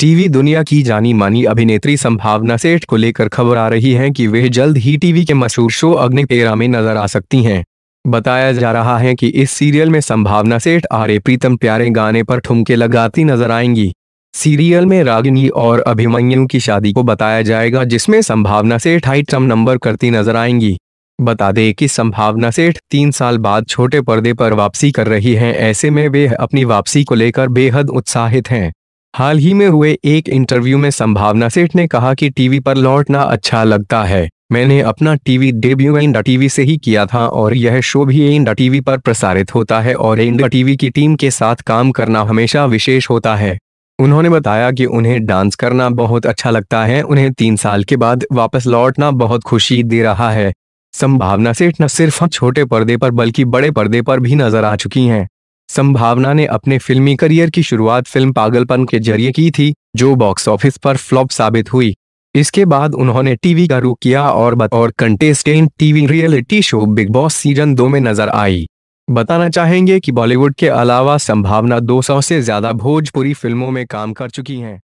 TV दुनिया की जानी मानी अभिनेत्री संभावना सेठ को लेकर खबर आ रही है कि वह जल्द ही टीवी के मशहूर शो अग्निपेरा में नजर आ सकती हैं बताया जा रहा है कि इस सीरियल में संभावना सेठ आरे प्रीतम प्यारे गाने पर ठुमके लगाती नजर आएंगी सीरियल में रागिनी और अभिमन्यु की शादी को बताया जाएगा जिसमें संभावना सेठ आइटम नंबर करती नजर आएंगी बता दें कि संभावना सेठ तीन साल बाद छोटे पर्दे पर वापसी कर रही हैं ऐसे में वे अपनी वापसी को लेकर बेहद उत्साहित हैं हाल ही में हुए एक इंटरव्यू में संभावना सेठ ने कहा कि टीवी पर लौटना अच्छा लगता है मैंने अपना टीवी डेब्यू इंडा टीवी से ही किया था और यह शो भी इंडा टीवी पर प्रसारित होता है और इंडा टीवी की टीम के साथ काम करना हमेशा विशेष होता है उन्होंने बताया कि उन्हें डांस करना बहुत अच्छा लगता है उन्हें तीन साल के बाद वापस लौटना बहुत खुशी दे रहा है संभावना सेठ न सिर्फ छोटे पर्दे पर बल्कि बड़े पर्दे पर भी नजर आ चुकी हैं संभावना ने अपने फिल्मी करियर की शुरुआत फिल्म पागलपन के जरिए की थी जो बॉक्स ऑफिस पर फ्लॉप साबित हुई इसके बाद उन्होंने टीवी का रुख किया और और contestant TV reality show Bigg Boss season दो में नजर आई बताना चाहेंगे कि बॉलीवुड के अलावा संभावना 200 से ज्यादा भोजपुरी फिल्मों में काम कर चुकी हैं